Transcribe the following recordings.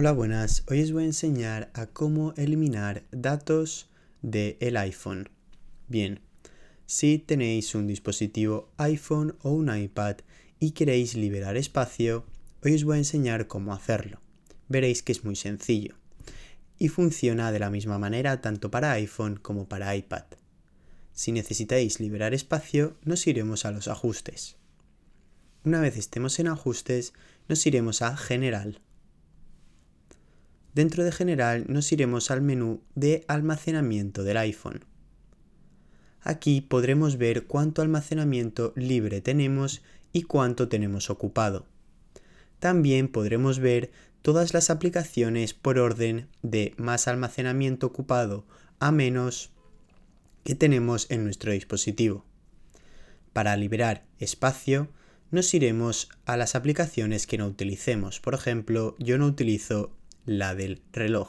Hola, buenas. Hoy os voy a enseñar a cómo eliminar datos del el iPhone. Bien, si tenéis un dispositivo iPhone o un iPad y queréis liberar espacio, hoy os voy a enseñar cómo hacerlo. Veréis que es muy sencillo y funciona de la misma manera tanto para iPhone como para iPad. Si necesitáis liberar espacio, nos iremos a los ajustes. Una vez estemos en ajustes, nos iremos a General Dentro de General nos iremos al menú de almacenamiento del iPhone. Aquí podremos ver cuánto almacenamiento libre tenemos y cuánto tenemos ocupado. También podremos ver todas las aplicaciones por orden de más almacenamiento ocupado a menos que tenemos en nuestro dispositivo. Para liberar espacio, nos iremos a las aplicaciones que no utilicemos. Por ejemplo, yo no utilizo la del reloj.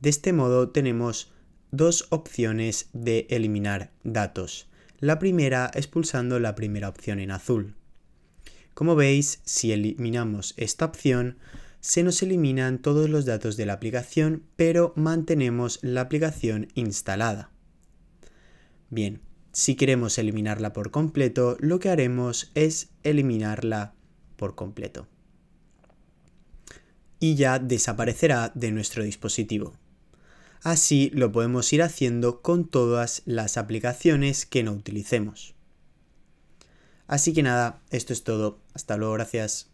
De este modo tenemos dos opciones de eliminar datos. La primera es pulsando la primera opción en azul. Como veis, si eliminamos esta opción, se nos eliminan todos los datos de la aplicación, pero mantenemos la aplicación instalada. Bien, si queremos eliminarla por completo, lo que haremos es eliminarla por completo y ya desaparecerá de nuestro dispositivo. Así lo podemos ir haciendo con todas las aplicaciones que no utilicemos. Así que nada, esto es todo. Hasta luego, gracias.